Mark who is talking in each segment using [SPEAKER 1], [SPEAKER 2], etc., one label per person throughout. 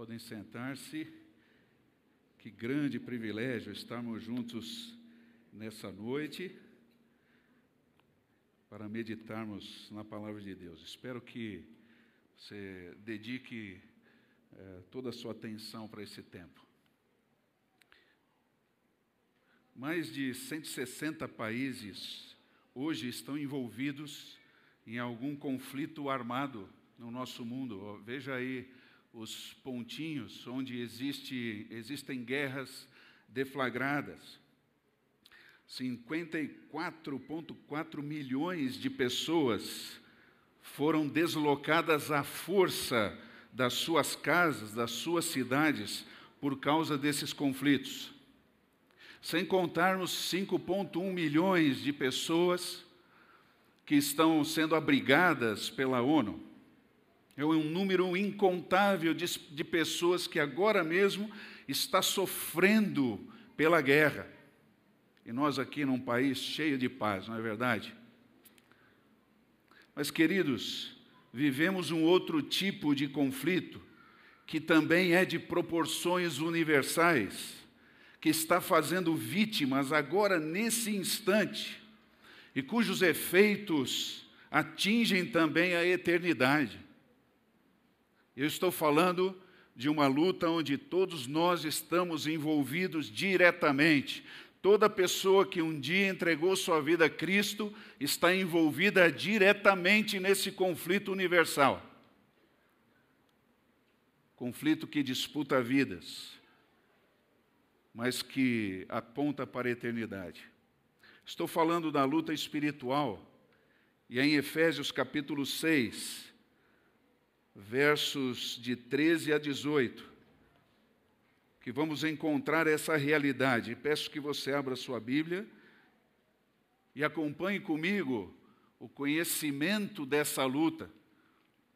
[SPEAKER 1] Podem sentar-se. Que grande privilégio estarmos juntos nessa noite para meditarmos na palavra de Deus. Espero que você dedique eh, toda a sua atenção para esse tempo. Mais de 160 países hoje estão envolvidos em algum conflito armado no nosso mundo. Veja aí os pontinhos onde existe, existem guerras deflagradas. 54,4 milhões de pessoas foram deslocadas à força das suas casas, das suas cidades, por causa desses conflitos. Sem contarmos 5,1 milhões de pessoas que estão sendo abrigadas pela ONU. É um número incontável de, de pessoas que agora mesmo está sofrendo pela guerra. E nós aqui num país cheio de paz, não é verdade? Mas, queridos, vivemos um outro tipo de conflito que também é de proporções universais, que está fazendo vítimas agora nesse instante e cujos efeitos atingem também a eternidade. Eu estou falando de uma luta onde todos nós estamos envolvidos diretamente. Toda pessoa que um dia entregou sua vida a Cristo está envolvida diretamente nesse conflito universal. Conflito que disputa vidas, mas que aponta para a eternidade. Estou falando da luta espiritual, e é em Efésios capítulo 6, versos de 13 a 18, que vamos encontrar essa realidade. Peço que você abra sua Bíblia e acompanhe comigo o conhecimento dessa luta,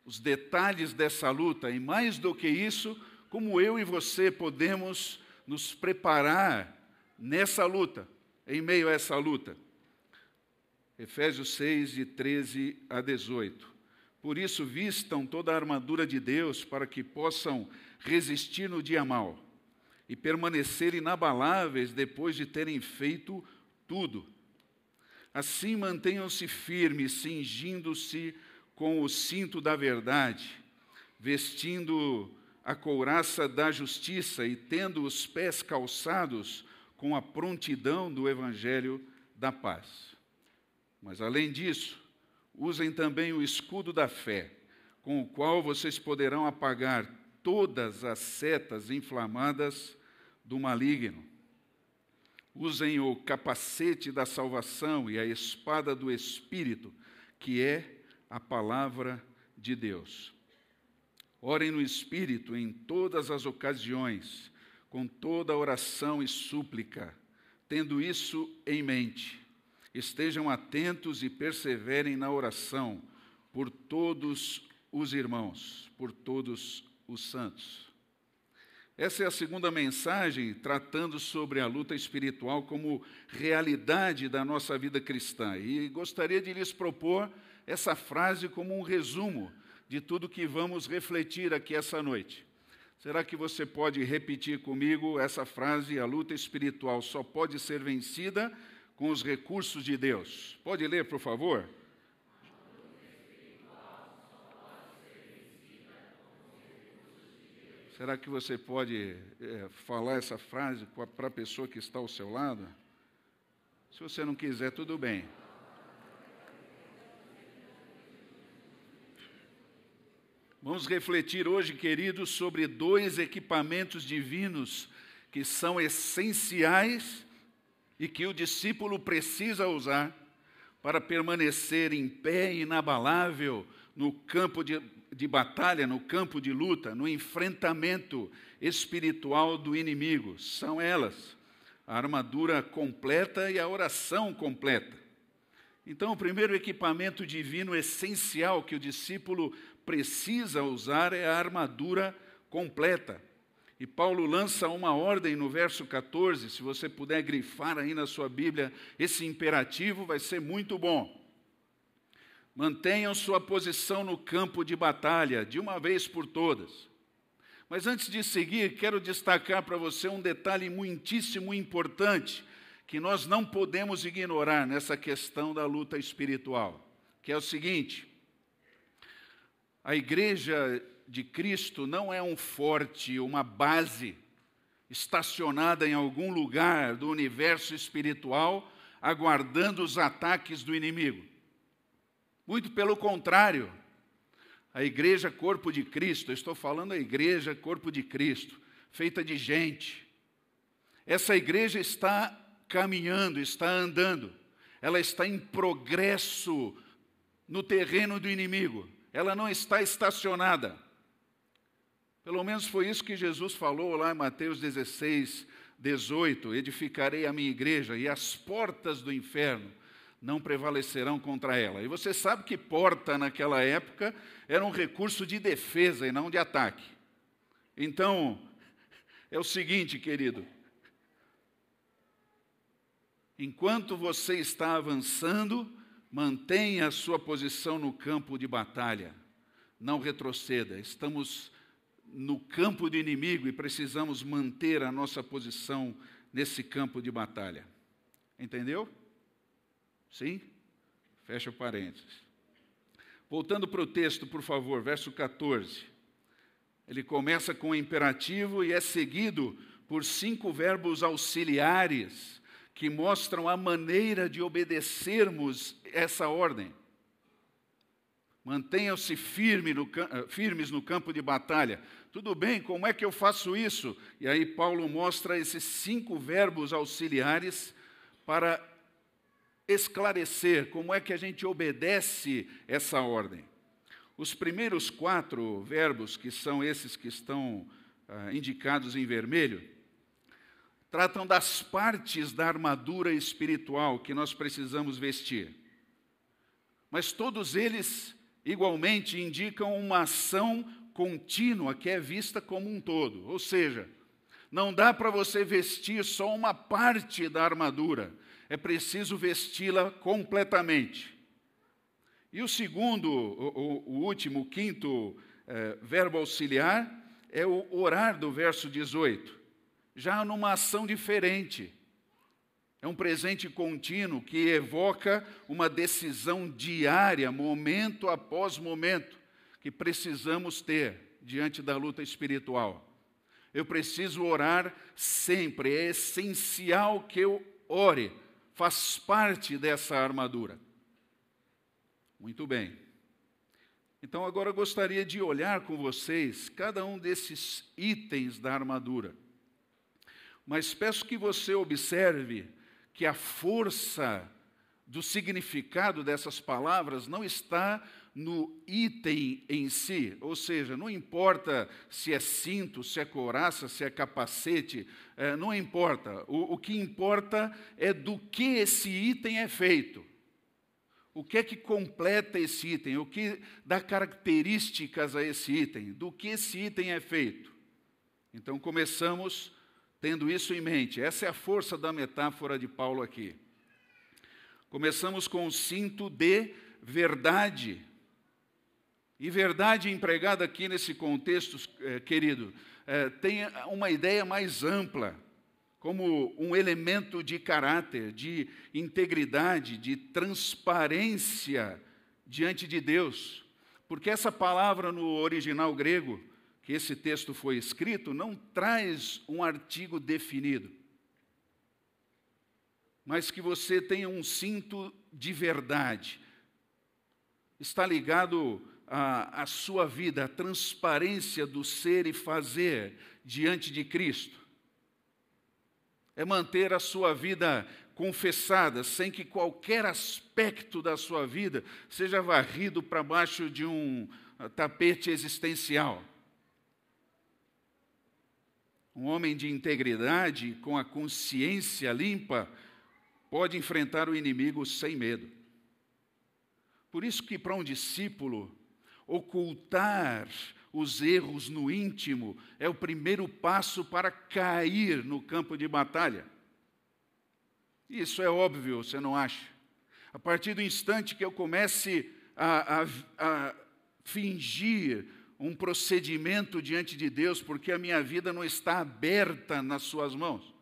[SPEAKER 1] os detalhes dessa luta, e mais do que isso, como eu e você podemos nos preparar nessa luta, em meio a essa luta. Efésios 6, de 13 a 18. Por isso, vistam toda a armadura de Deus para que possam resistir no dia mal e permanecer inabaláveis depois de terem feito tudo. Assim, mantenham-se firmes, cingindo-se com o cinto da verdade, vestindo a couraça da justiça e tendo os pés calçados com a prontidão do evangelho da paz. Mas, além disso, Usem também o escudo da fé, com o qual vocês poderão apagar todas as setas inflamadas do maligno. Usem o capacete da salvação e a espada do Espírito, que é a palavra de Deus. Orem no Espírito em todas as ocasiões, com toda oração e súplica, tendo isso em mente estejam atentos e perseverem na oração por todos os irmãos, por todos os santos. Essa é a segunda mensagem tratando sobre a luta espiritual como realidade da nossa vida cristã. E gostaria de lhes propor essa frase como um resumo de tudo que vamos refletir aqui essa noite. Será que você pode repetir comigo essa frase? A luta espiritual só pode ser vencida com os recursos de Deus. Pode ler, por favor? Será que você pode é, falar essa frase para a pessoa que está ao seu lado? Se você não quiser, tudo bem. Vamos refletir hoje, queridos, sobre dois equipamentos divinos que são essenciais e que o discípulo precisa usar para permanecer em pé inabalável no campo de, de batalha, no campo de luta, no enfrentamento espiritual do inimigo. São elas a armadura completa e a oração completa. Então, o primeiro equipamento divino essencial que o discípulo precisa usar é a armadura completa. E Paulo lança uma ordem no verso 14, se você puder grifar aí na sua Bíblia, esse imperativo vai ser muito bom. Mantenham sua posição no campo de batalha, de uma vez por todas. Mas antes de seguir, quero destacar para você um detalhe muitíssimo importante que nós não podemos ignorar nessa questão da luta espiritual, que é o seguinte: a igreja de Cristo não é um forte, uma base estacionada em algum lugar do universo espiritual, aguardando os ataques do inimigo. Muito pelo contrário, a igreja corpo de Cristo, estou falando a igreja corpo de Cristo, feita de gente. Essa igreja está caminhando, está andando, ela está em progresso no terreno do inimigo, ela não está estacionada. Pelo menos foi isso que Jesus falou lá em Mateus 16, 18: Edificarei a minha igreja e as portas do inferno não prevalecerão contra ela. E você sabe que porta naquela época era um recurso de defesa e não de ataque. Então, é o seguinte, querido: enquanto você está avançando, mantenha a sua posição no campo de batalha, não retroceda. Estamos no campo do inimigo e precisamos manter a nossa posição nesse campo de batalha. Entendeu? Sim? Fecha o parênteses. Voltando para o texto, por favor, verso 14. Ele começa com o imperativo e é seguido por cinco verbos auxiliares que mostram a maneira de obedecermos essa ordem. Mantenham-se firme no, eh, firmes no campo de batalha, tudo bem, como é que eu faço isso? E aí Paulo mostra esses cinco verbos auxiliares para esclarecer como é que a gente obedece essa ordem. Os primeiros quatro verbos, que são esses que estão ah, indicados em vermelho, tratam das partes da armadura espiritual que nós precisamos vestir. Mas todos eles igualmente indicam uma ação contínua que é vista como um todo. Ou seja, não dá para você vestir só uma parte da armadura, é preciso vesti-la completamente. E o segundo, o, o, último, o quinto é, verbo auxiliar é o orar do verso 18, já numa ação diferente. É um presente contínuo que evoca uma decisão diária, momento após momento que precisamos ter diante da luta espiritual. Eu preciso orar sempre, é essencial que eu ore, faz parte dessa armadura. Muito bem. Então, agora eu gostaria de olhar com vocês cada um desses itens da armadura. Mas peço que você observe que a força do significado dessas palavras não está no item em si, ou seja, não importa se é cinto, se é couraça, se é capacete, é, não importa. O, o que importa é do que esse item é feito. O que é que completa esse item? O que dá características a esse item? Do que esse item é feito? Então começamos tendo isso em mente. Essa é a força da metáfora de Paulo aqui. Começamos com o cinto de verdade, e verdade empregada aqui nesse contexto, eh, querido, eh, tem uma ideia mais ampla, como um elemento de caráter, de integridade, de transparência diante de Deus. Porque essa palavra no original grego, que esse texto foi escrito, não traz um artigo definido, mas que você tenha um cinto de verdade. Está ligado a, a sua vida, a transparência do ser e fazer diante de Cristo. É manter a sua vida confessada, sem que qualquer aspecto da sua vida seja varrido para baixo de um ah, tapete existencial. Um homem de integridade, com a consciência limpa, pode enfrentar o inimigo sem medo. Por isso que para um discípulo Ocultar os erros no íntimo é o primeiro passo para cair no campo de batalha. Isso é óbvio, você não acha? A partir do instante que eu comece a, a, a fingir um procedimento diante de Deus, porque a minha vida não está aberta nas Suas mãos.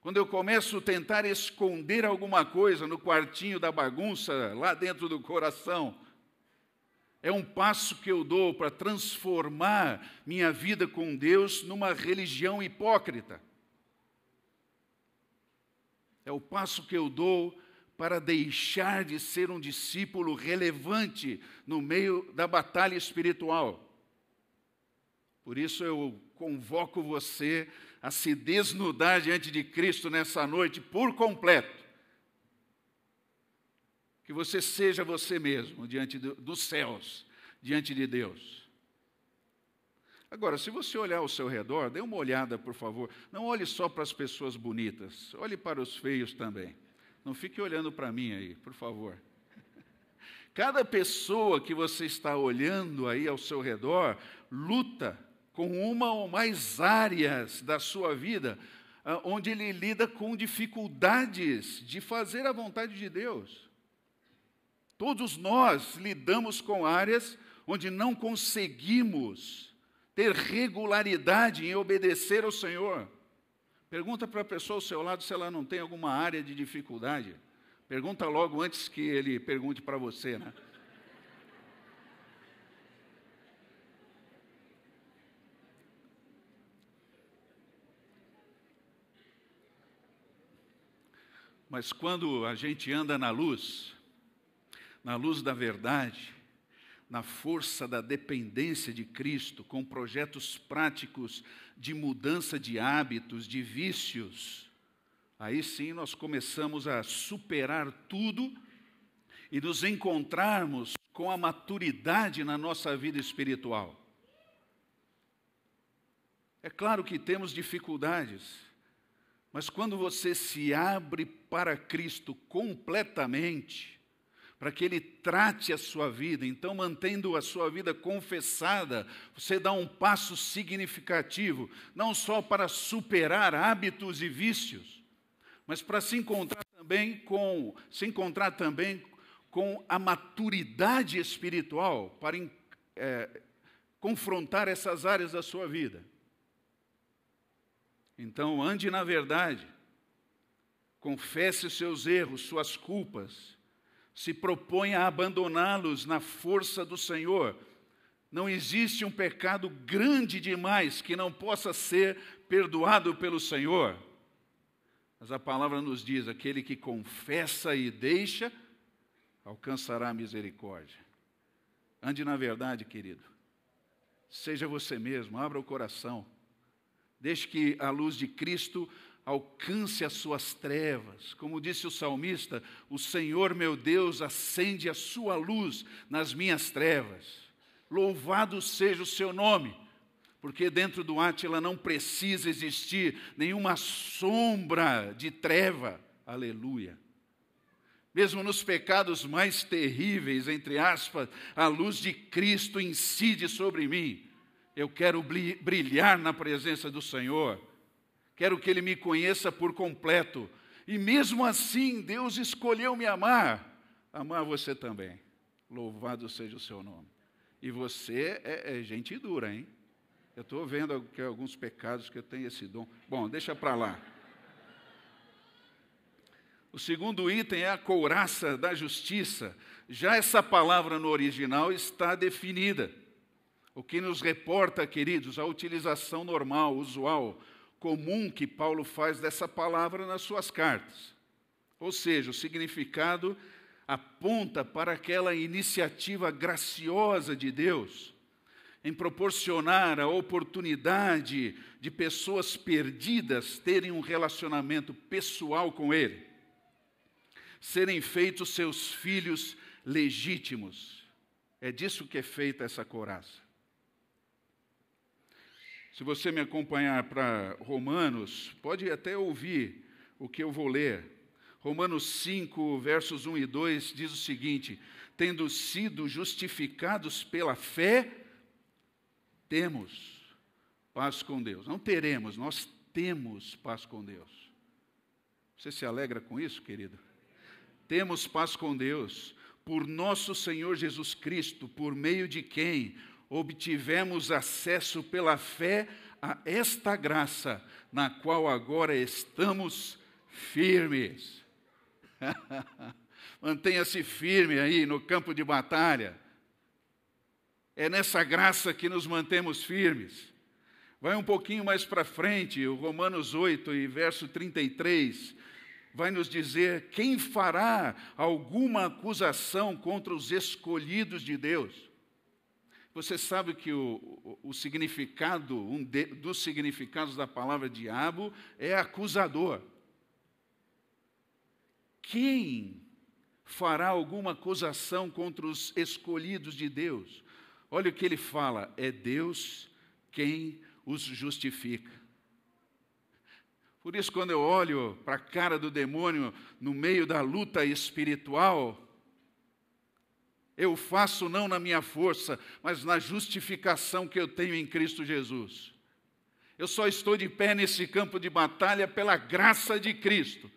[SPEAKER 1] Quando eu começo a tentar esconder alguma coisa no quartinho da bagunça, lá dentro do coração, é um passo que eu dou para transformar minha vida com Deus numa religião hipócrita. É o passo que eu dou para deixar de ser um discípulo relevante no meio da batalha espiritual. Por isso eu convoco você a se desnudar diante de Cristo nessa noite por completo que você seja você mesmo diante do, dos céus, diante de Deus. Agora, se você olhar ao seu redor, dê uma olhada, por favor. Não olhe só para as pessoas bonitas, olhe para os feios também. Não fique olhando para mim aí, por favor. Cada pessoa que você está olhando aí ao seu redor luta com uma ou mais áreas da sua vida ah, onde ele lida com dificuldades de fazer a vontade de Deus. Todos nós lidamos com áreas onde não conseguimos ter regularidade em obedecer ao Senhor. Pergunta para a pessoa ao seu lado se ela não tem alguma área de dificuldade. Pergunta logo antes que ele pergunte para você, né? Mas quando a gente anda na luz, na luz da verdade, na força da dependência de Cristo, com projetos práticos de mudança de hábitos, de vícios, aí sim nós começamos a superar tudo e nos encontrarmos com a maturidade na nossa vida espiritual. É claro que temos dificuldades, mas quando você se abre para Cristo completamente, para que Ele trate a sua vida. Então, mantendo a sua vida confessada, você dá um passo significativo, não só para superar hábitos e vícios, mas para se encontrar também com se encontrar também com a maturidade espiritual para é, confrontar essas áreas da sua vida. Então, ande na verdade, confesse os seus erros, suas culpas, se propõe a abandoná-los na força do Senhor. Não existe um pecado grande demais que não possa ser perdoado pelo Senhor. Mas a palavra nos diz: aquele que confessa e deixa, alcançará a misericórdia. Ande na verdade, querido. Seja você mesmo, abra o coração. Deixe que a luz de Cristo alcance as suas trevas. Como disse o salmista, o Senhor meu Deus acende a sua luz nas minhas trevas. Louvado seja o seu nome, porque dentro do Átila não precisa existir nenhuma sombra de treva. Aleluia. Mesmo nos pecados mais terríveis, entre aspas, a luz de Cristo incide sobre mim. Eu quero brilhar na presença do Senhor quero que ele me conheça por completo. E mesmo assim, Deus escolheu me amar, amar você também. Louvado seja o seu nome. E você é, é gente dura, hein? Eu estou vendo que alguns pecados que eu tenho esse dom. Bom, deixa para lá. O segundo item é a couraça da justiça. Já essa palavra no original está definida. O que nos reporta, queridos, a utilização normal, usual, comum que Paulo faz dessa palavra nas suas cartas. Ou seja, o significado aponta para aquela iniciativa graciosa de Deus em proporcionar a oportunidade de pessoas perdidas terem um relacionamento pessoal com Ele, serem feitos seus filhos legítimos. É disso que é feita essa coraça. Se você me acompanhar para Romanos, pode até ouvir o que eu vou ler. Romanos 5, versos 1 e 2 diz o seguinte: Tendo sido justificados pela fé, temos paz com Deus. Não teremos, nós temos paz com Deus. Você se alegra com isso, querido? Temos paz com Deus por nosso Senhor Jesus Cristo, por meio de quem obtivemos acesso pela fé a esta graça, na qual agora estamos firmes. Mantenha-se firme aí no campo de batalha. É nessa graça que nos mantemos firmes. Vai um pouquinho mais para frente, o Romanos 8 e verso 33 vai nos dizer quem fará alguma acusação contra os escolhidos de Deus. Você sabe que o, o, o significado, um de, dos significados da palavra diabo é acusador. Quem fará alguma acusação contra os escolhidos de Deus? Olha o que ele fala: é Deus quem os justifica. Por isso, quando eu olho para a cara do demônio no meio da luta espiritual, eu faço não na minha força, mas na justificação que eu tenho em Cristo Jesus. Eu só estou de pé nesse campo de batalha pela graça de Cristo.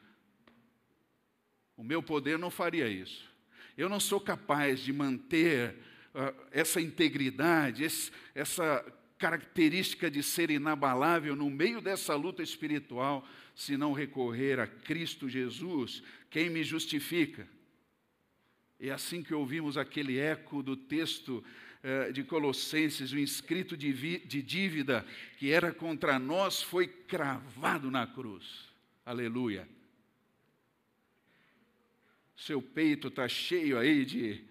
[SPEAKER 1] O meu poder não faria isso. Eu não sou capaz de manter uh, essa integridade, esse, essa característica de ser inabalável no meio dessa luta espiritual, se não recorrer a Cristo Jesus, quem me justifica. É assim que ouvimos aquele eco do texto eh, de Colossenses, o inscrito de, de dívida que era contra nós foi cravado na cruz. Aleluia. Seu peito está cheio aí de,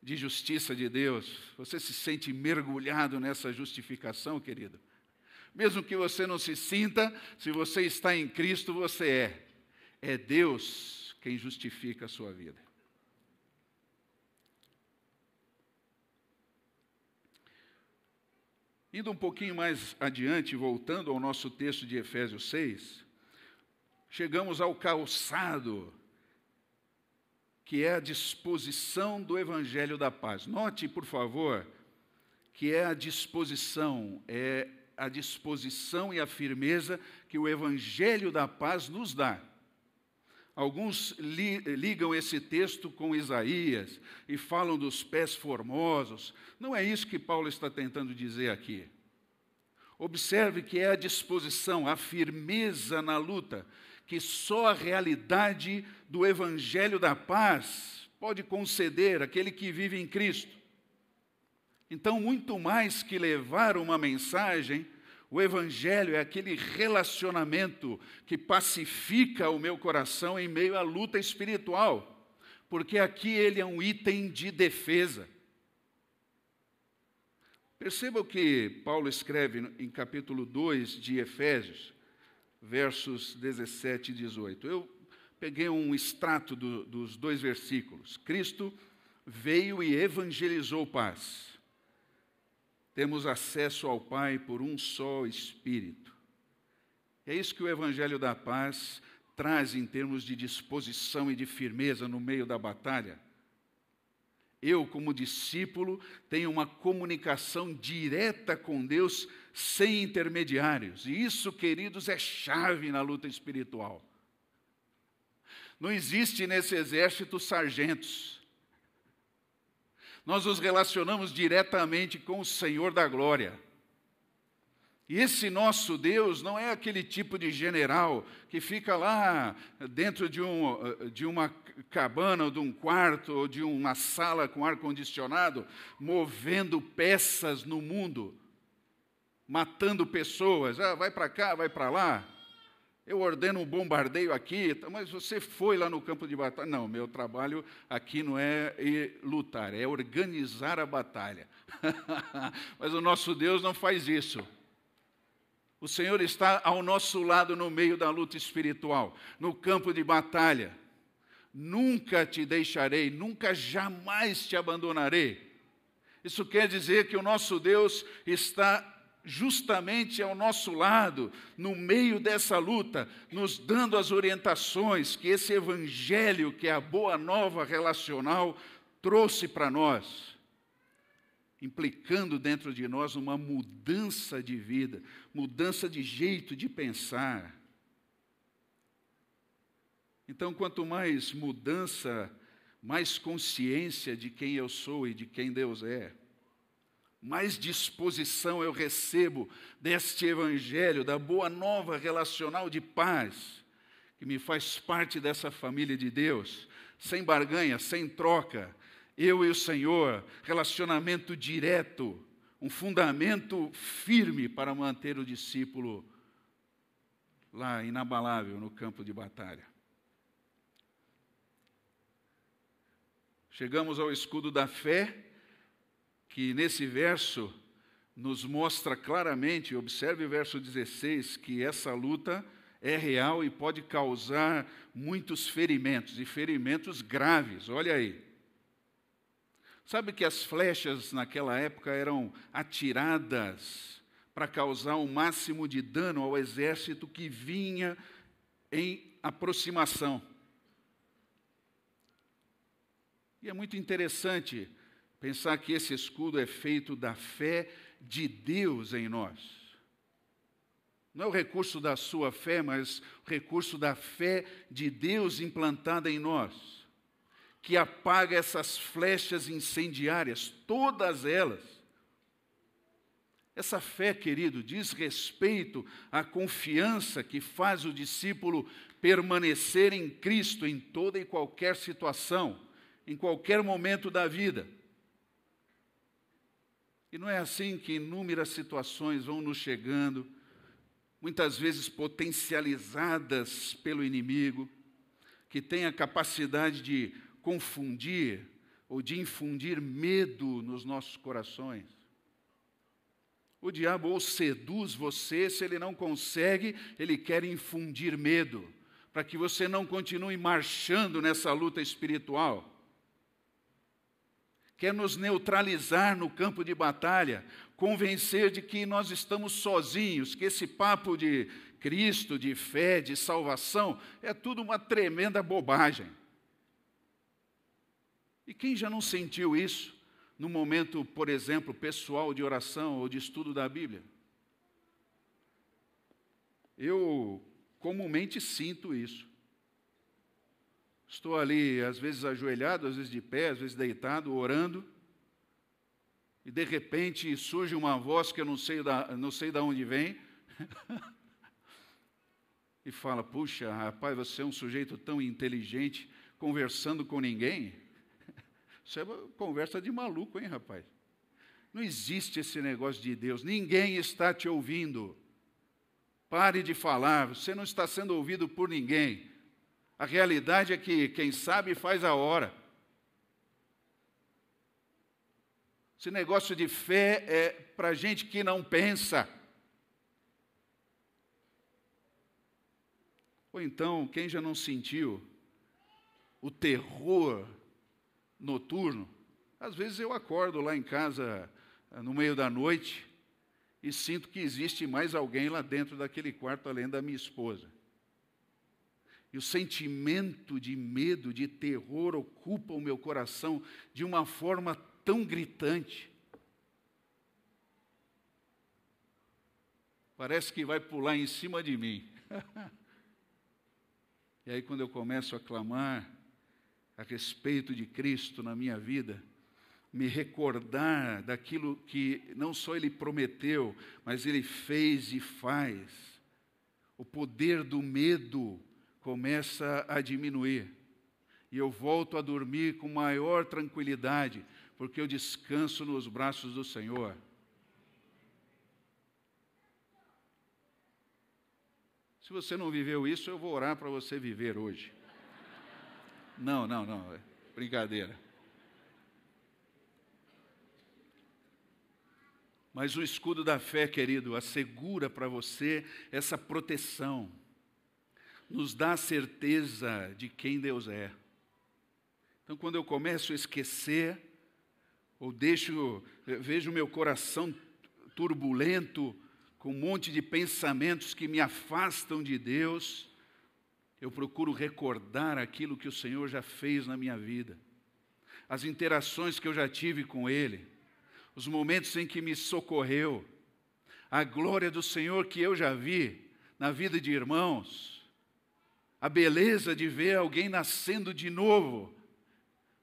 [SPEAKER 1] de justiça de Deus. Você se sente mergulhado nessa justificação, querido? Mesmo que você não se sinta, se você está em Cristo, você é. É Deus quem justifica a sua vida. Indo um pouquinho mais adiante, voltando ao nosso texto de Efésios 6, chegamos ao calçado, que é a disposição do Evangelho da Paz. Note, por favor, que é a disposição, é a disposição e a firmeza que o Evangelho da Paz nos dá. Alguns li, ligam esse texto com Isaías e falam dos pés formosos. Não é isso que Paulo está tentando dizer aqui. Observe que é a disposição, a firmeza na luta, que só a realidade do evangelho da paz pode conceder àquele que vive em Cristo. Então, muito mais que levar uma mensagem, o Evangelho é aquele relacionamento que pacifica o meu coração em meio à luta espiritual, porque aqui ele é um item de defesa. Perceba o que Paulo escreve em capítulo 2 de Efésios, versos 17 e 18. Eu peguei um extrato do, dos dois versículos. Cristo veio e evangelizou paz temos acesso ao Pai por um só Espírito. É isso que o Evangelho da Paz traz em termos de disposição e de firmeza no meio da batalha. Eu, como discípulo, tenho uma comunicação direta com Deus sem intermediários. E isso, queridos, é chave na luta espiritual. Não existe nesse exército sargentos nós nos relacionamos diretamente com o Senhor da glória. E esse nosso Deus não é aquele tipo de general que fica lá dentro de, um, de uma cabana, ou de um quarto, ou de uma sala com ar-condicionado, movendo peças no mundo, matando pessoas. Ah, vai para cá, vai para lá. Eu ordeno um bombardeio aqui, tá, mas você foi lá no campo de batalha. Não, meu trabalho aqui não é lutar, é organizar a batalha. mas o nosso Deus não faz isso. O Senhor está ao nosso lado no meio da luta espiritual, no campo de batalha. Nunca te deixarei, nunca jamais te abandonarei. Isso quer dizer que o nosso Deus está justamente ao nosso lado, no meio dessa luta, nos dando as orientações que esse evangelho, que é a boa nova relacional, trouxe para nós, implicando dentro de nós uma mudança de vida, mudança de jeito de pensar. Então, quanto mais mudança, mais consciência de quem eu sou e de quem Deus é mais disposição eu recebo deste Evangelho, da boa nova relacional de paz, que me faz parte dessa família de Deus, sem barganha, sem troca, eu e o Senhor, relacionamento direto, um fundamento firme para manter o discípulo lá inabalável no campo de batalha. Chegamos ao escudo da fé, que nesse verso nos mostra claramente, observe o verso 16, que essa luta é real e pode causar muitos ferimentos, e ferimentos graves, olha aí. Sabe que as flechas naquela época eram atiradas para causar o máximo de dano ao exército que vinha em aproximação. E é muito interessante Pensar que esse escudo é feito da fé de Deus em nós. Não é o recurso da sua fé, mas o recurso da fé de Deus implantada em nós, que apaga essas flechas incendiárias, todas elas. Essa fé, querido, diz respeito à confiança que faz o discípulo permanecer em Cristo em toda e qualquer situação, em qualquer momento da vida. E não é assim que inúmeras situações vão nos chegando, muitas vezes potencializadas pelo inimigo, que tem a capacidade de confundir ou de infundir medo nos nossos corações. O diabo ou seduz você, se ele não consegue, ele quer infundir medo, para que você não continue marchando nessa luta espiritual quer é nos neutralizar no campo de batalha, convencer de que nós estamos sozinhos, que esse papo de Cristo, de fé, de salvação, é tudo uma tremenda bobagem. E quem já não sentiu isso no momento, por exemplo, pessoal de oração ou de estudo da Bíblia? Eu comumente sinto isso. Estou ali, às vezes ajoelhado, às vezes de pé, às vezes deitado, orando. E de repente surge uma voz que eu não sei da, não sei da onde vem. e fala: Puxa, rapaz, você é um sujeito tão inteligente, conversando com ninguém. Isso é uma conversa de maluco, hein, rapaz? Não existe esse negócio de Deus, ninguém está te ouvindo. Pare de falar, você não está sendo ouvido por ninguém. A realidade é que quem sabe faz a hora. Esse negócio de fé é para gente que não pensa. Ou então, quem já não sentiu o terror noturno? Às vezes eu acordo lá em casa eh, no meio da noite e sinto que existe mais alguém lá dentro daquele quarto além da minha esposa e o sentimento de medo, de terror ocupa o meu coração de uma forma tão gritante. Parece que vai pular em cima de mim. e aí, quando eu começo a clamar a respeito de Cristo na minha vida, me recordar daquilo que não só Ele prometeu, mas Ele fez e faz. O poder do medo começa a diminuir. E eu volto a dormir com maior tranquilidade, porque eu descanso nos braços do Senhor. Se você não viveu isso, eu vou orar para você viver hoje. Não, não, não, é brincadeira. Mas o escudo da fé, querido, assegura para você essa proteção nos dá a certeza de quem Deus é. Então, quando eu começo a esquecer, ou deixo, eh, vejo meu coração turbulento, com um monte de pensamentos que me afastam de Deus, eu procuro recordar aquilo que o Senhor já fez na minha vida, as interações que eu já tive com Ele, os momentos em que me socorreu, a glória do Senhor que eu já vi na vida de irmãos a beleza de ver alguém nascendo de novo,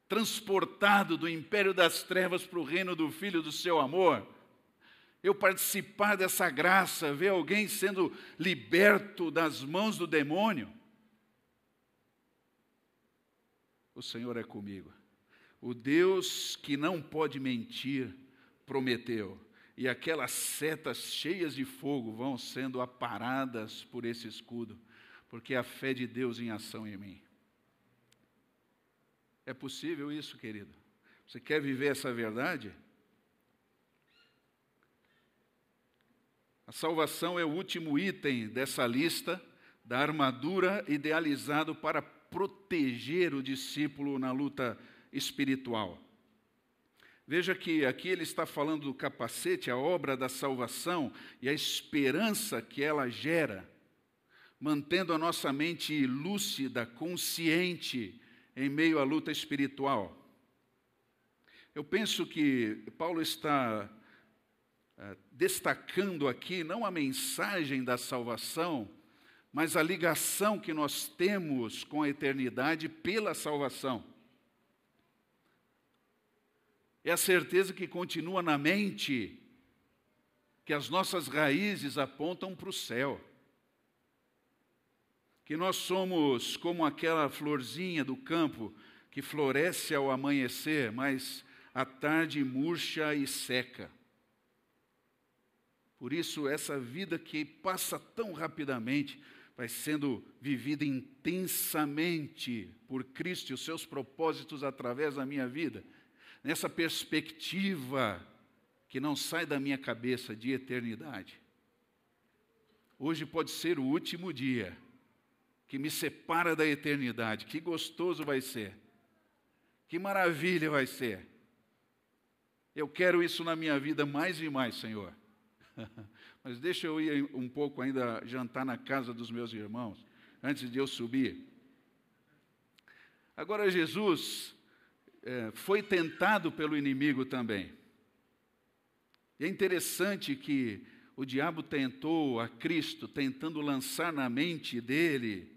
[SPEAKER 1] transportado do império das trevas para o reino do Filho do seu amor. Eu participar dessa graça, ver alguém sendo liberto das mãos do demônio. O Senhor é comigo. O Deus que não pode mentir prometeu, e aquelas setas cheias de fogo vão sendo aparadas por esse escudo porque é a fé de Deus em ação em mim. É possível isso, querido? Você quer viver essa verdade? A salvação é o último item dessa lista da armadura idealizado para proteger o discípulo na luta espiritual. Veja que aqui ele está falando do capacete, a obra da salvação e a esperança que ela gera mantendo a nossa mente lúcida, consciente em meio à luta espiritual. Eu penso que Paulo está eh, destacando aqui não a mensagem da salvação, mas a ligação que nós temos com a eternidade pela salvação. É a certeza que continua na mente que as nossas raízes apontam para o céu que nós somos como aquela florzinha do campo que floresce ao amanhecer, mas à tarde murcha e seca. Por isso, essa vida que passa tão rapidamente vai sendo vivida intensamente por Cristo e os seus propósitos através da minha vida, nessa perspectiva que não sai da minha cabeça de eternidade. Hoje pode ser o último dia que me separa da eternidade. Que gostoso vai ser! Que maravilha vai ser! Eu quero isso na minha vida mais e mais, Senhor. Mas deixa eu ir um pouco ainda jantar na casa dos meus irmãos, antes de eu subir. Agora, Jesus é, foi tentado pelo inimigo também. E é interessante que o diabo tentou a Cristo, tentando lançar na mente dele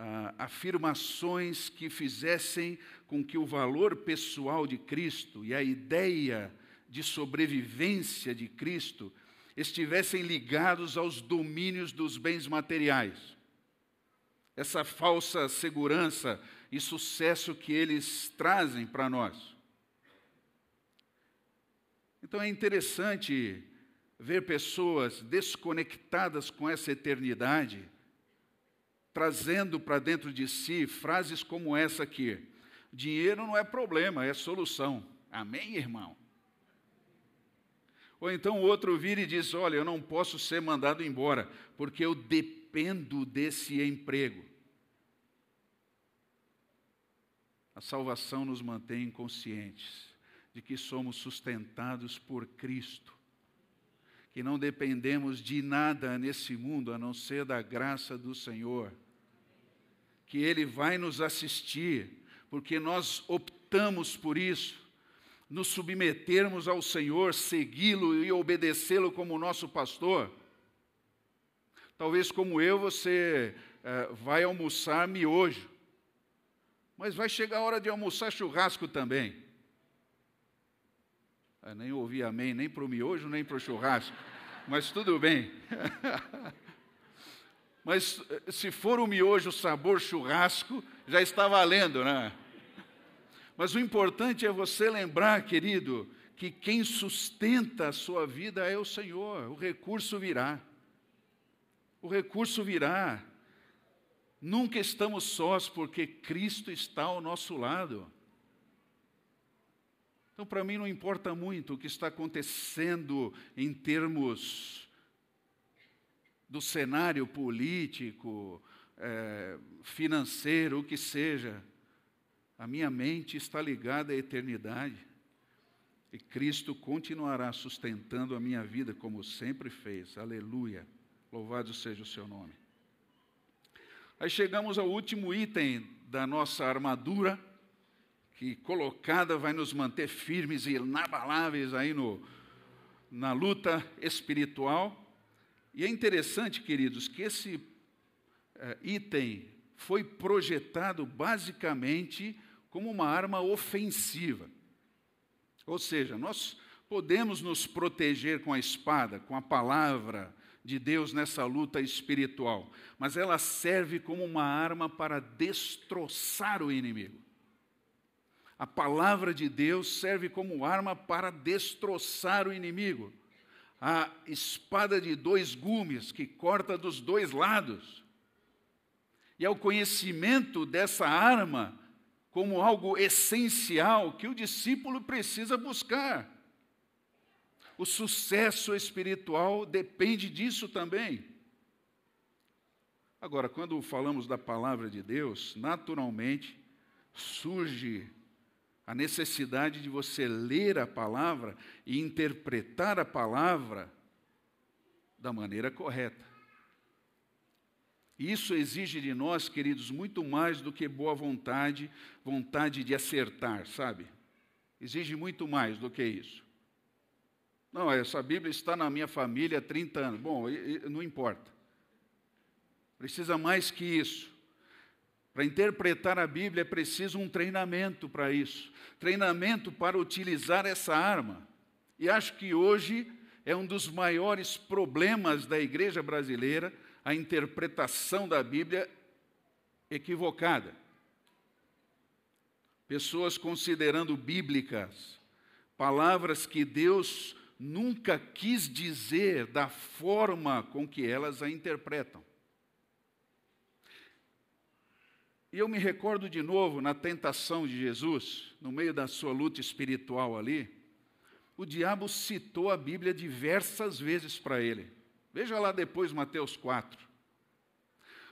[SPEAKER 1] ah, afirmações que fizessem com que o valor pessoal de Cristo e a ideia de sobrevivência de Cristo estivessem ligados aos domínios dos bens materiais. Essa falsa segurança e sucesso que eles trazem para nós. Então é interessante ver pessoas desconectadas com essa eternidade trazendo para dentro de si frases como essa aqui: dinheiro não é problema, é solução. Amém, irmão? Ou então o outro vira e diz: Olha, eu não posso ser mandado embora, porque eu dependo desse emprego. A salvação nos mantém conscientes de que somos sustentados por Cristo, que não dependemos de nada nesse mundo a não ser da graça do Senhor que Ele vai nos assistir, porque nós optamos por isso, nos submetermos ao Senhor, segui-lo e obedecê-lo como nosso pastor. Talvez como eu, você é, vai almoçar miojo, mas vai chegar a hora de almoçar churrasco também. Eu é, nem ouvi amém, nem para o miojo, nem para o churrasco, mas tudo bem. Mas eh, se for o miojo sabor churrasco, já está valendo, né? Mas o importante é você lembrar, querido, que quem sustenta a sua vida é o Senhor. O recurso virá. O recurso virá. Nunca estamos sós porque Cristo está ao nosso lado. Então, para mim, não importa muito o que está acontecendo em termos do cenário político, é, financeiro, o que seja, a minha mente está ligada à eternidade. E Cristo continuará sustentando a minha vida como sempre fez. Aleluia. Louvado seja o seu nome. Aí chegamos ao último item da nossa armadura, que colocada vai nos manter firmes e inabaláveis aí no, na luta espiritual. E é interessante, queridos, que esse é, item foi projetado basicamente como uma arma ofensiva. Ou seja, nós podemos nos proteger com a espada, com a palavra de Deus nessa luta espiritual, mas ela serve como uma arma para destroçar o inimigo. A palavra de Deus serve como arma para destroçar o inimigo a espada de dois gumes que corta dos dois lados. E ao é conhecimento dessa arma como algo essencial que o discípulo precisa buscar. O sucesso espiritual depende disso também. Agora, quando falamos da palavra de Deus, naturalmente surge a necessidade de você ler a palavra e interpretar a palavra da maneira correta. Isso exige de nós, queridos, muito mais do que boa vontade, vontade de acertar, sabe? Exige muito mais do que isso. Não, essa Bíblia está na minha família há 30 anos. Bom, não importa. Precisa mais que isso. Para interpretar a Bíblia é preciso um treinamento para isso treinamento para utilizar essa arma. E acho que hoje é um dos maiores problemas da igreja brasileira a interpretação da Bíblia equivocada. Pessoas considerando bíblicas palavras que Deus nunca quis dizer da forma com que elas a interpretam. E eu me recordo de novo na tentação de Jesus, no meio da sua luta espiritual ali, o diabo citou a Bíblia diversas vezes para ele. Veja lá depois Mateus 4.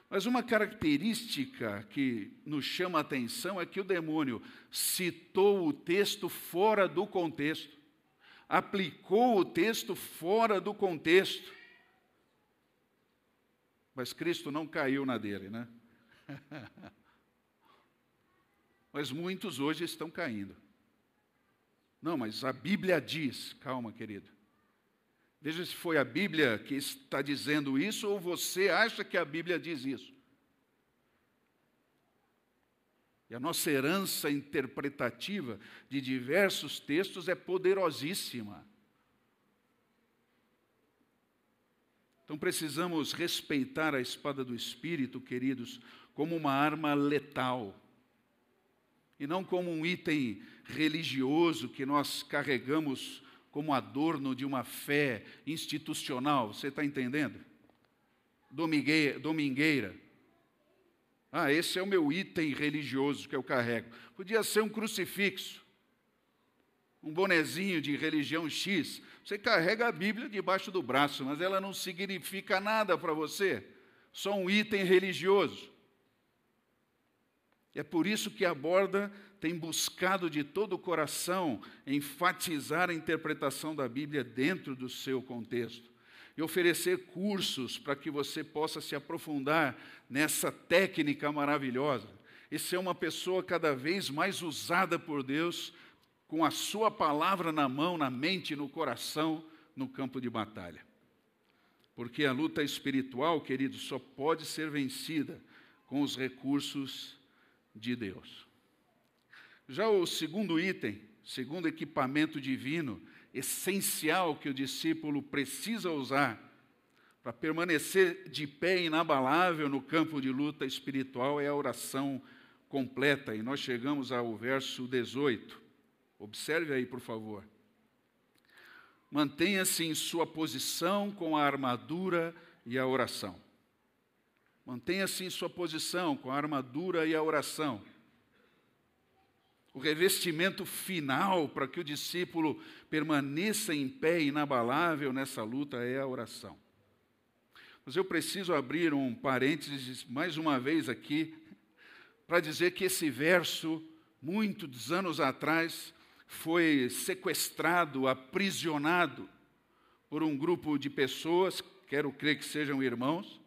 [SPEAKER 1] Mas uma característica que nos chama a atenção é que o demônio citou o texto fora do contexto, aplicou o texto fora do contexto. Mas Cristo não caiu na dele, né? mas muitos hoje estão caindo. Não, mas a Bíblia diz, calma, querido. Veja se foi a Bíblia que está dizendo isso ou você acha que a Bíblia diz isso. E a nossa herança interpretativa de diversos textos é poderosíssima. Então precisamos respeitar a espada do Espírito, queridos, como uma arma letal e não como um item religioso que nós carregamos como adorno de uma fé institucional. Você está entendendo? Domingueira, domingueira. Ah, esse é o meu item religioso que eu carrego. Podia ser um crucifixo, um bonezinho de religião X. Você carrega a Bíblia debaixo do braço, mas ela não significa nada para você. Só um item religioso. É por isso que a borda tem buscado de todo o coração enfatizar a interpretação da Bíblia dentro do seu contexto e oferecer cursos para que você possa se aprofundar nessa técnica maravilhosa e ser uma pessoa cada vez mais usada por Deus com a sua palavra na mão, na mente, no coração, no campo de batalha. Porque a luta espiritual, querido, só pode ser vencida com os recursos de Deus. Já o segundo item, segundo equipamento divino, essencial que o discípulo precisa usar para permanecer de pé inabalável no campo de luta espiritual é a oração completa. E nós chegamos ao verso 18. Observe aí, por favor. Mantenha-se em sua posição com a armadura e a oração. Mantenha-se em assim, sua posição com a armadura e a oração. O revestimento final para que o discípulo permaneça em pé inabalável nessa luta é a oração. Mas eu preciso abrir um parênteses mais uma vez aqui para dizer que esse verso, muitos anos atrás, foi sequestrado, aprisionado por um grupo de pessoas, quero crer que sejam irmãos,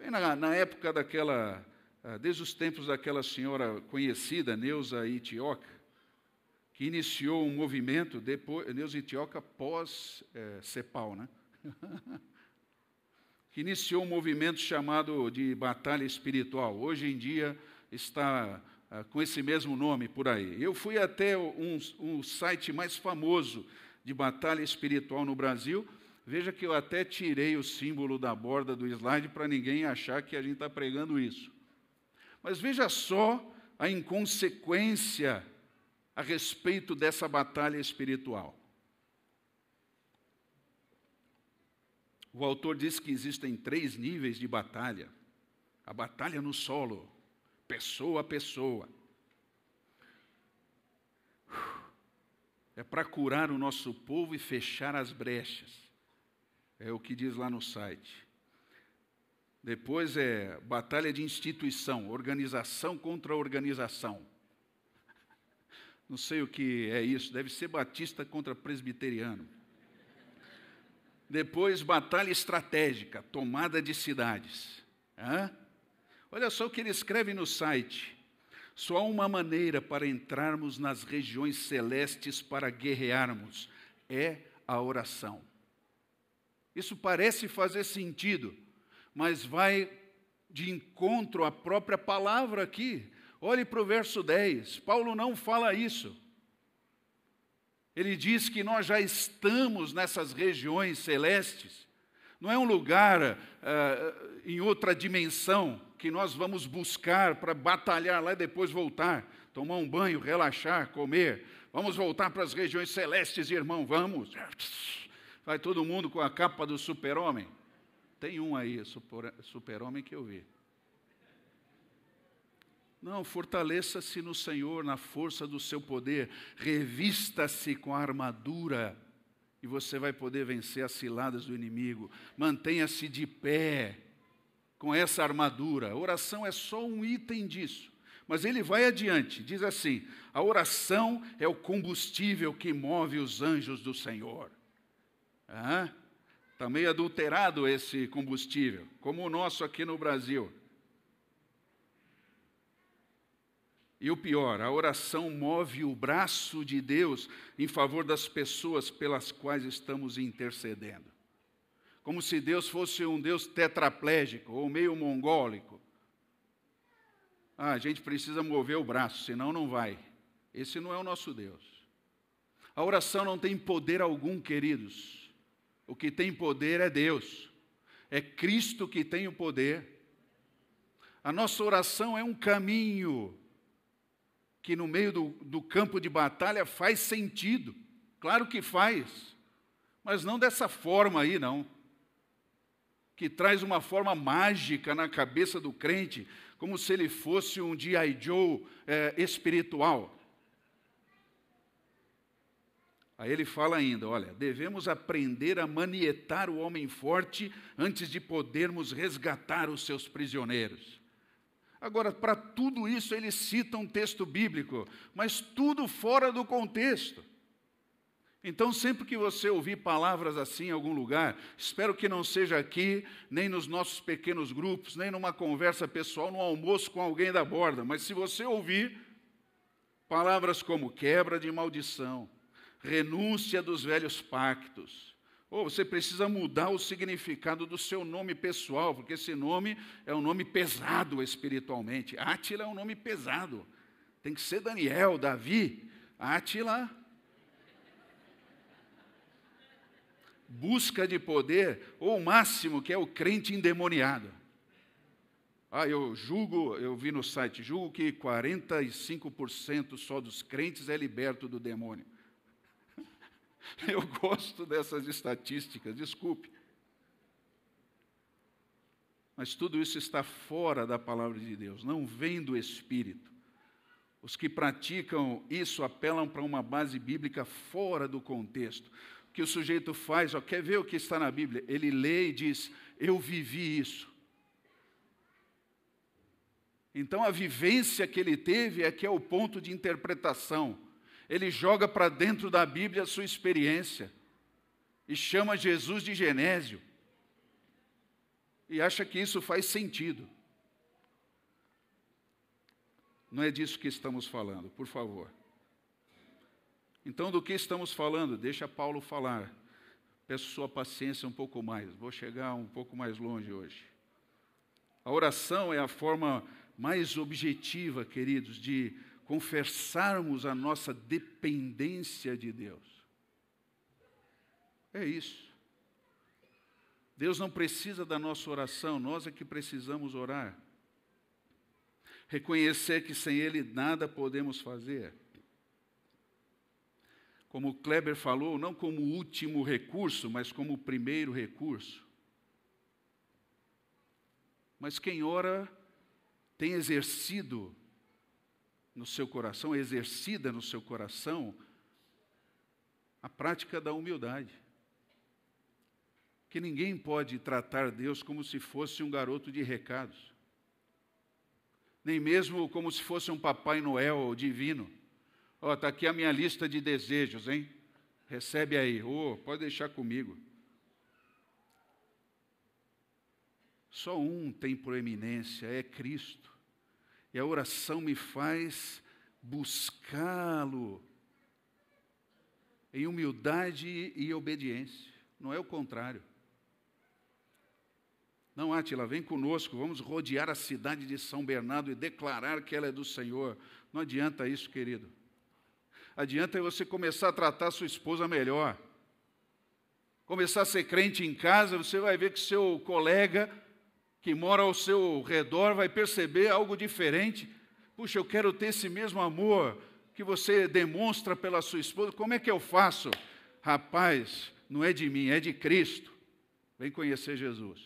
[SPEAKER 1] Bem, na, na época daquela, ah, desde os tempos daquela senhora conhecida, Neuza Itioca, que iniciou um movimento, depois, Neuza Itioca pós-Cepal, eh, é, né? que iniciou um movimento chamado de batalha espiritual. Hoje em dia está ah, com esse mesmo nome por aí. Eu fui até um, um site mais famoso de batalha espiritual no Brasil, Veja que eu até tirei o símbolo da borda do slide para ninguém achar que a gente está pregando isso. Mas veja só a inconsequência a respeito dessa batalha espiritual. O autor diz que existem três níveis de batalha: a batalha no solo, pessoa a pessoa. É para curar o nosso povo e fechar as brechas. É o que diz lá no site. Depois é batalha de instituição, organização contra organização. Não sei o que é isso, deve ser batista contra presbiteriano. Depois, batalha estratégica, tomada de cidades. Hã? Olha só o que ele escreve no site. Só há uma maneira para entrarmos nas regiões celestes para guerrearmos: é a oração. Isso parece fazer sentido, mas vai de encontro à própria palavra aqui. Olhe para o verso 10. Paulo não fala isso. Ele diz que nós já estamos nessas regiões celestes. Não é um lugar uh, em outra dimensão que nós vamos buscar para batalhar lá e depois voltar, tomar um banho, relaxar, comer. Vamos voltar para as regiões celestes, irmão, vamos. Vai todo mundo com a capa do super-homem? Tem um aí, super-homem, que eu vi. Não, fortaleça-se no Senhor, na força do seu poder, revista-se com a armadura e você vai poder vencer as ciladas do inimigo. Mantenha-se de pé com essa armadura. A oração é só um item disso. Mas ele vai adiante, diz assim: a oração é o combustível que move os anjos do Senhor. Ah, está meio adulterado esse combustível, como o nosso aqui no Brasil. E o pior, a oração move o braço de Deus em favor das pessoas pelas quais estamos intercedendo. Como se Deus fosse um Deus tetraplégico ou meio mongólico. Ah, a gente precisa mover o braço, senão não vai. Esse não é o nosso Deus. A oração não tem poder algum, queridos, o que tem poder é Deus. É Cristo que tem o poder. A nossa oração é um caminho que, no meio do, do campo de batalha, faz sentido. Claro que faz. Mas não dessa forma aí, não. Que traz uma forma mágica na cabeça do crente, como se ele fosse um G.I. Joe é, espiritual. Aí ele fala ainda: olha, devemos aprender a manietar o homem forte antes de podermos resgatar os seus prisioneiros. Agora, para tudo isso, ele cita um texto bíblico, mas tudo fora do contexto. Então, sempre que você ouvir palavras assim em algum lugar, espero que não seja aqui, nem nos nossos pequenos grupos, nem numa conversa pessoal, no almoço com alguém da borda, mas se você ouvir palavras como quebra de maldição, renúncia dos velhos pactos. Ou você precisa mudar o significado do seu nome pessoal, porque esse nome é um nome pesado espiritualmente. Átila é um nome pesado. Tem que ser Daniel, Davi. Átila. Busca de poder, ou o máximo que é o crente endemoniado. Ah, eu julgo, eu vi no site, julgo que 45% só dos crentes é liberto do demônio. Eu gosto dessas estatísticas, desculpe. Mas tudo isso está fora da palavra de Deus, não vem do Espírito. Os que praticam isso apelam para uma base bíblica fora do contexto. O que o sujeito faz, ó, quer ver o que está na Bíblia? Ele lê e diz: Eu vivi isso. Então a vivência que ele teve é que é o ponto de interpretação. Ele joga para dentro da Bíblia a sua experiência e chama Jesus de Genésio e acha que isso faz sentido. Não é disso que estamos falando, por favor. Então, do que estamos falando? Deixa Paulo falar. Peço sua paciência um pouco mais, vou chegar um pouco mais longe hoje. A oração é a forma mais objetiva, queridos, de confessarmos a nossa dependência de Deus. É isso. Deus não precisa da nossa oração, nós é que precisamos orar. Reconhecer que sem Ele nada podemos fazer. Como Kleber falou, não como último recurso, mas como primeiro recurso. Mas quem ora tem exercido no seu coração, exercida no seu coração, a prática da humildade. Que ninguém pode tratar Deus como se fosse um garoto de recados, nem mesmo como se fosse um Papai Noel divino. Ó, oh, está aqui a minha lista de desejos, hein? Recebe aí. Ô, oh, pode deixar comigo. Só um tem proeminência, é Cristo. E a oração me faz buscá-lo em humildade e obediência. Não é o contrário. Não, Atila, vem conosco, vamos rodear a cidade de São Bernardo e declarar que ela é do Senhor. Não adianta isso, querido. Adianta você começar a tratar sua esposa melhor. Começar a ser crente em casa, você vai ver que seu colega que mora ao seu redor vai perceber algo diferente. Puxa, eu quero ter esse mesmo amor que você demonstra pela sua esposa. Como é que eu faço? Rapaz, não é de mim, é de Cristo. Vem conhecer Jesus.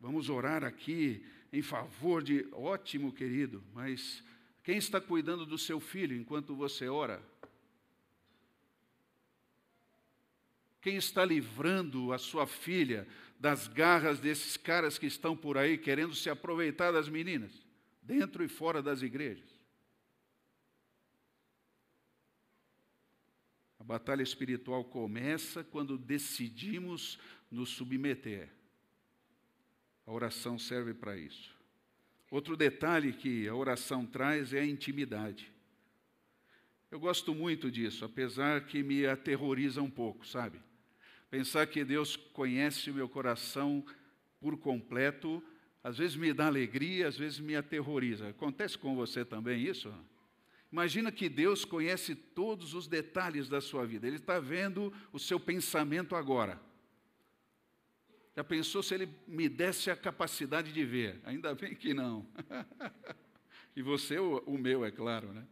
[SPEAKER 1] Vamos orar aqui em favor de. Ótimo, querido, mas quem está cuidando do seu filho enquanto você ora? Quem está livrando a sua filha das garras desses caras que estão por aí querendo se aproveitar das meninas, dentro e fora das igrejas? A batalha espiritual começa quando decidimos nos submeter. A oração serve para isso. Outro detalhe que a oração traz é a intimidade. Eu gosto muito disso, apesar que me aterroriza um pouco, sabe? Pensar que Deus conhece o meu coração por completo, às vezes me dá alegria, às vezes me aterroriza. Acontece com você também isso? Imagina que Deus conhece todos os detalhes da sua vida, Ele está vendo o seu pensamento agora. Já pensou se Ele me desse a capacidade de ver? Ainda bem que não. e você, o, meu, é claro, né?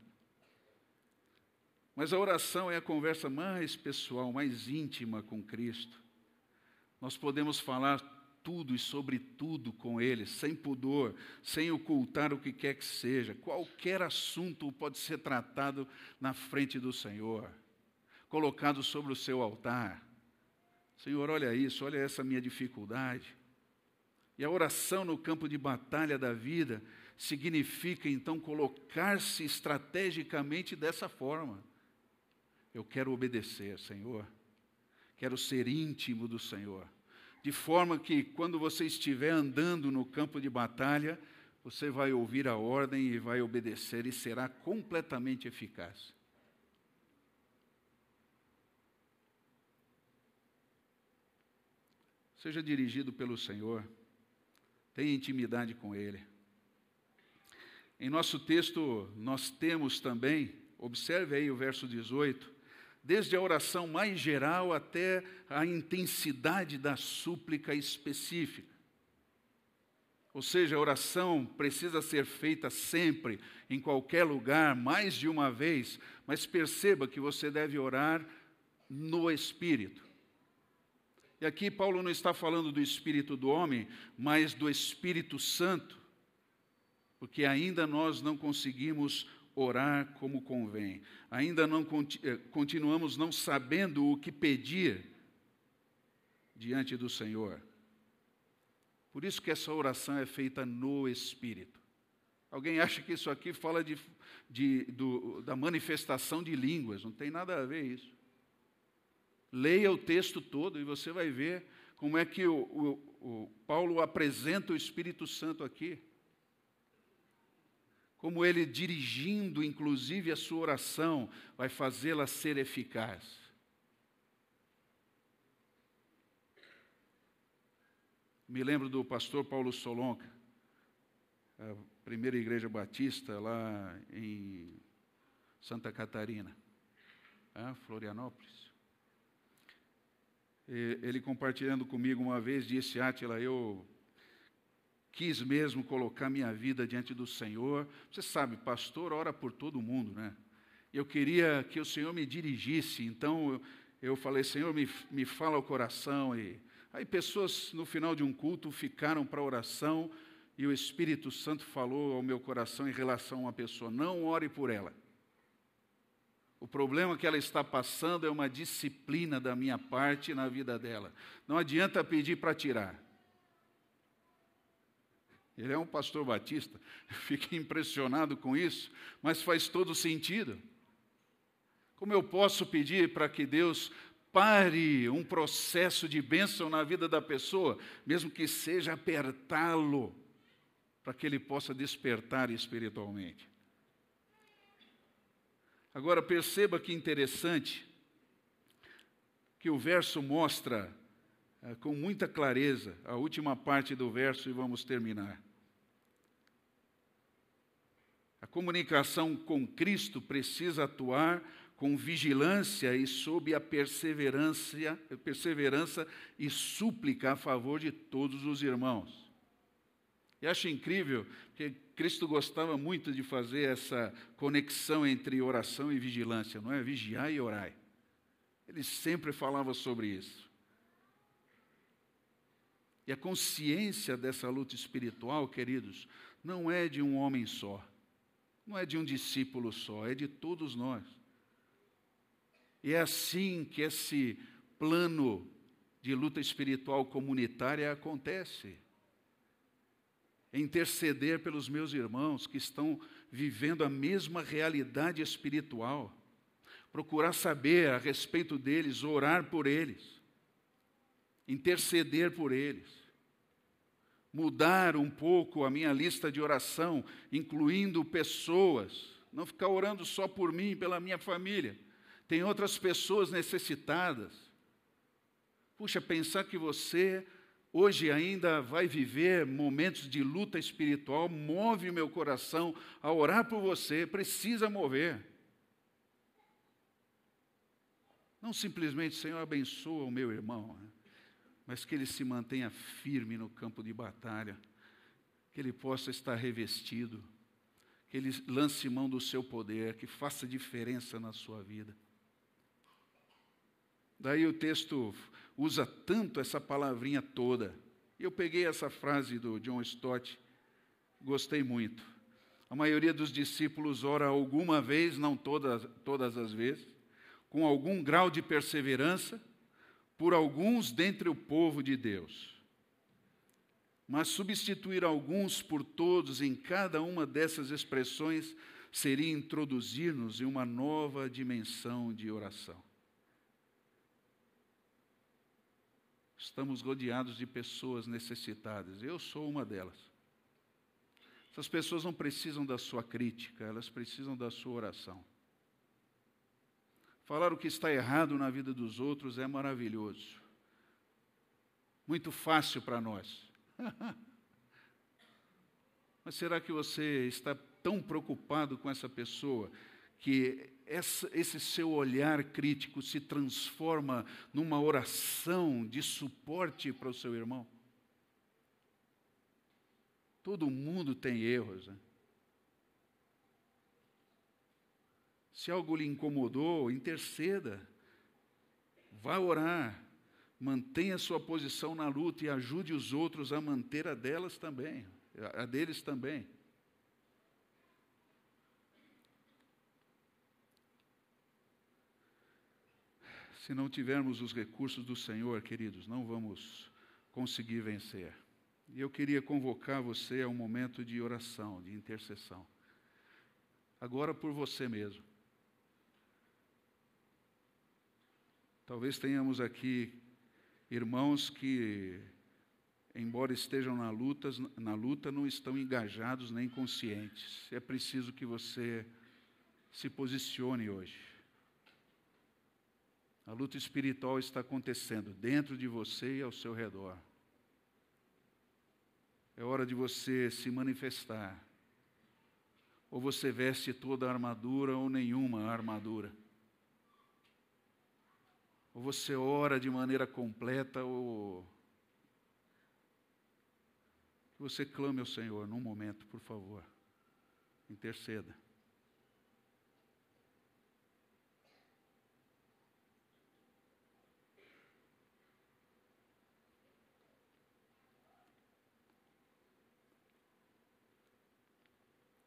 [SPEAKER 1] Mas a oração é a conversa mais pessoal, mais íntima com Cristo. Nós podemos falar tudo e sobre tudo com Ele, sem pudor, sem ocultar o que quer que seja. Qualquer assunto pode ser tratado na frente do Senhor, colocado sobre o seu altar. Senhor, olha isso, olha essa minha dificuldade. E a oração no campo de batalha da vida significa então colocar-se estrategicamente dessa forma. Eu quero obedecer, Senhor. Quero ser íntimo do Senhor. De forma que, quando você estiver andando no campo de batalha, você vai ouvir a ordem e vai obedecer e será completamente eficaz. Seja dirigido pelo Senhor, tenha intimidade com Ele. Em nosso texto, nós temos também, observe aí o verso 18, desde a oração mais geral até a intensidade da súplica específica. Ou seja, a oração precisa ser feita sempre, em qualquer lugar, mais de uma vez, mas perceba que você deve orar no Espírito. E aqui Paulo não está falando do Espírito do homem, mas do Espírito Santo, porque ainda nós não conseguimos orar como convém. Ainda não eh, continuamos não sabendo o que pedir diante do Senhor. Por isso que essa oração é feita no Espírito. Alguém acha que isso aqui fala de, de do, da manifestação de línguas? Não tem nada a ver isso. Leia o texto todo e você vai ver como é que o, o, o Paulo apresenta o Espírito Santo aqui como ele dirigindo inclusive a sua oração vai fazê-la ser eficaz. Me lembro do pastor Paulo Solonca, a primeira igreja batista lá em Santa Catarina, né, Florianópolis. Ele compartilhando comigo uma vez disse: Átila, eu quis mesmo colocar minha vida diante do Senhor. Você sabe, pastor ora por todo mundo, né? Eu queria que o Senhor me dirigisse, então eu, eu falei, Senhor, me, me fala o coração. E aí pessoas no final de um culto ficaram para oração e o Espírito Santo falou ao meu coração em relação a uma pessoa, não ore por ela. O problema que ela está passando é uma disciplina da minha parte na vida dela. Não adianta pedir para tirar. Ele é um pastor batista, fiquei impressionado com isso, mas faz todo sentido. Como eu posso pedir para que Deus pare um processo de bênção na vida da pessoa, mesmo que seja apertá-lo, para que ele possa despertar espiritualmente? Agora perceba que interessante que o verso mostra eh, com muita clareza a última parte do verso e vamos terminar. A comunicação com Cristo precisa atuar com vigilância e sob a perseverança, perseverança e súplica a favor de todos os irmãos. E acho incrível que Cristo gostava muito de fazer essa conexão entre oração e vigilância, não é? Vigiar e orai. Ele sempre falava sobre isso. E a consciência dessa luta espiritual, queridos, não é de um homem só não é de um discípulo só, é de todos nós. E é assim que esse plano de luta espiritual comunitária acontece. Interceder pelos meus irmãos que estão vivendo a mesma realidade espiritual, procurar saber a respeito deles, orar por eles, interceder por eles mudar um pouco a minha lista de oração, incluindo pessoas, não ficar orando só por mim, pela minha família. Tem outras pessoas necessitadas. Puxa, pensar que você hoje ainda vai viver momentos de luta espiritual move o meu coração a orar por você, precisa mover. Não simplesmente, Senhor, abençoa o meu irmão. Né? mas que ele se mantenha firme no campo de batalha, que ele possa estar revestido, que ele lance mão do seu poder, que faça diferença na sua vida. Daí o texto usa tanto essa palavrinha toda. Eu peguei essa frase do John Stott, gostei muito. A maioria dos discípulos ora alguma vez, não todas, todas as vezes, com algum grau de perseverança por alguns dentre o povo de Deus, mas substituir alguns por todos em cada uma dessas expressões seria introduzir-nos em uma nova dimensão de oração. Estamos rodeados de pessoas necessitadas, eu sou uma delas. Essas pessoas não precisam da sua crítica, elas precisam da sua oração. Falar o que está errado na vida dos outros é maravilhoso. Muito fácil para nós. Mas será que você está tão preocupado com essa pessoa que esse seu olhar crítico se transforma numa oração de suporte para o seu irmão? Todo mundo tem erros, né? Se algo lhe incomodou, interceda. Vá orar. Mantenha sua posição na luta e ajude os outros a manter a delas também, a deles também. Se não tivermos os recursos do Senhor, queridos, não vamos conseguir vencer. E eu queria convocar você a um momento de oração, de intercessão. Agora por você mesmo. Talvez tenhamos aqui irmãos que, embora estejam na luta, na luta, não estão engajados nem conscientes. É preciso que você se posicione hoje. A luta espiritual está acontecendo dentro de você e ao seu redor. É hora de você se manifestar. Ou você veste toda a armadura ou nenhuma armadura ou você ora de maneira completa, ou que você clame ao Senhor num momento, por favor. Interceda.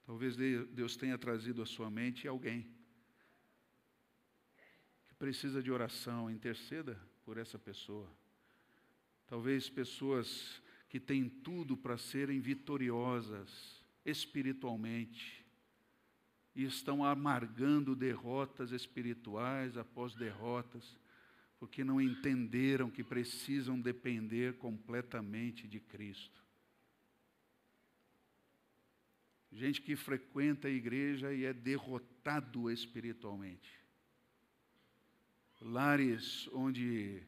[SPEAKER 1] Talvez Deus tenha trazido à sua mente alguém precisa de oração, interceda por essa pessoa. Talvez pessoas que têm tudo para serem vitoriosas espiritualmente e estão amargando derrotas espirituais após derrotas, porque não entenderam que precisam depender completamente de Cristo. Gente que frequenta a igreja e é derrotado espiritualmente lares onde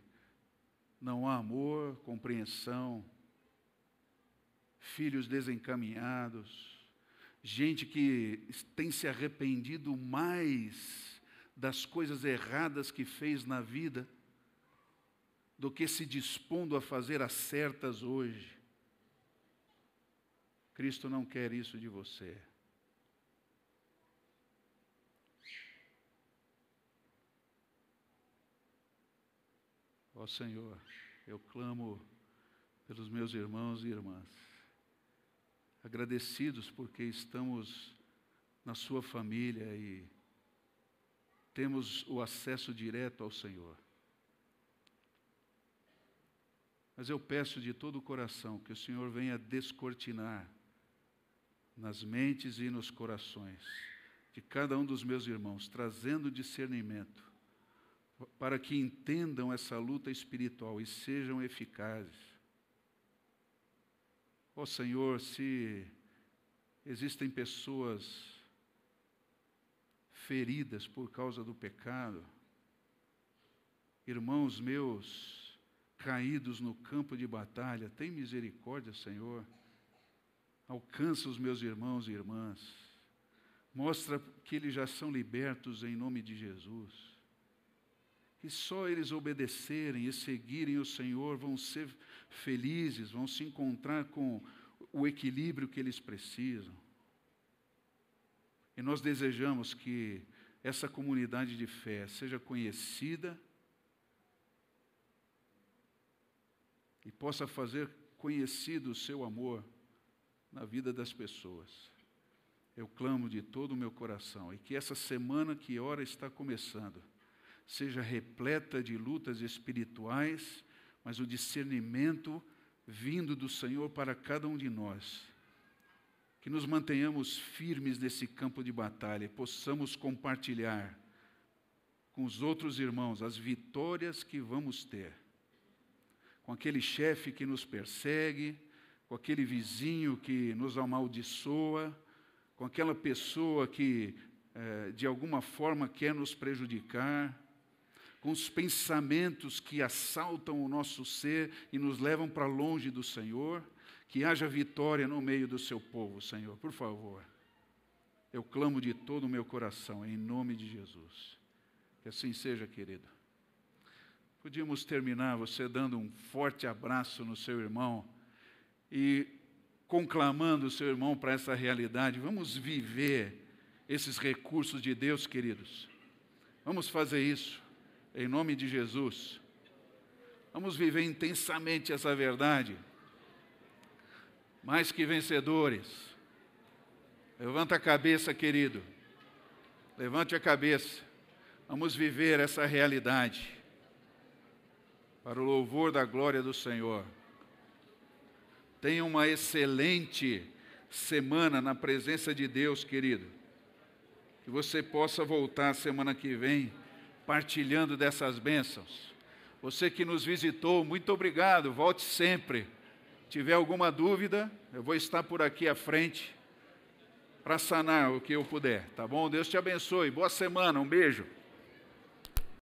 [SPEAKER 1] não há amor, compreensão, filhos desencaminhados, gente que tem se arrependido mais das coisas erradas que fez na vida do que se dispondo a fazer as certas hoje. Cristo não quer isso de você. Ó Senhor, eu clamo pelos meus irmãos e irmãs, agradecidos porque estamos na Sua família e temos o acesso direto ao Senhor. Mas eu peço de todo o coração que o Senhor venha descortinar nas mentes e nos corações de cada um dos meus irmãos, trazendo discernimento para que entendam essa luta espiritual e sejam eficazes. Ó oh, Senhor, se existem pessoas feridas por causa do pecado, irmãos meus caídos no campo de batalha, tem misericórdia, Senhor. Alcança os meus irmãos e irmãs. Mostra que eles já são libertos em nome de Jesus. E só eles obedecerem e seguirem o Senhor vão ser felizes, vão se encontrar com o equilíbrio que eles precisam. E nós desejamos que essa comunidade de fé seja conhecida e possa fazer conhecido o seu amor na vida das pessoas. Eu clamo de todo o meu coração e que essa semana que ora está começando, seja repleta de lutas espirituais, mas o discernimento vindo do Senhor para cada um de nós. Que nos mantenhamos firmes nesse campo de batalha, possamos compartilhar com os outros irmãos as vitórias que vamos ter. Com aquele chefe que nos persegue, com aquele vizinho que nos amaldiçoa, com aquela pessoa que, eh, de alguma forma, quer nos prejudicar com os pensamentos que assaltam o nosso ser e nos levam para longe do Senhor, que haja vitória no meio do seu povo, Senhor, por favor. Eu clamo de todo o meu coração, em nome de Jesus. Que assim seja, querido. Podíamos terminar você dando um forte abraço no seu irmão e conclamando o seu irmão para essa realidade. Vamos viver esses recursos de Deus, queridos. Vamos fazer isso em nome de Jesus. Vamos viver intensamente essa verdade. Mais que vencedores. Levanta a cabeça, querido. Levante a cabeça. Vamos viver essa realidade. Para o louvor da glória do Senhor. Tenha uma excelente semana na presença de Deus, querido. Que você possa voltar semana que vem partilhando dessas bênçãos. Você que nos visitou, muito obrigado, volte sempre. Tiver alguma dúvida, eu vou estar por aqui à frente para sanar o que eu puder, tá bom? Deus te abençoe. Boa semana, um beijo.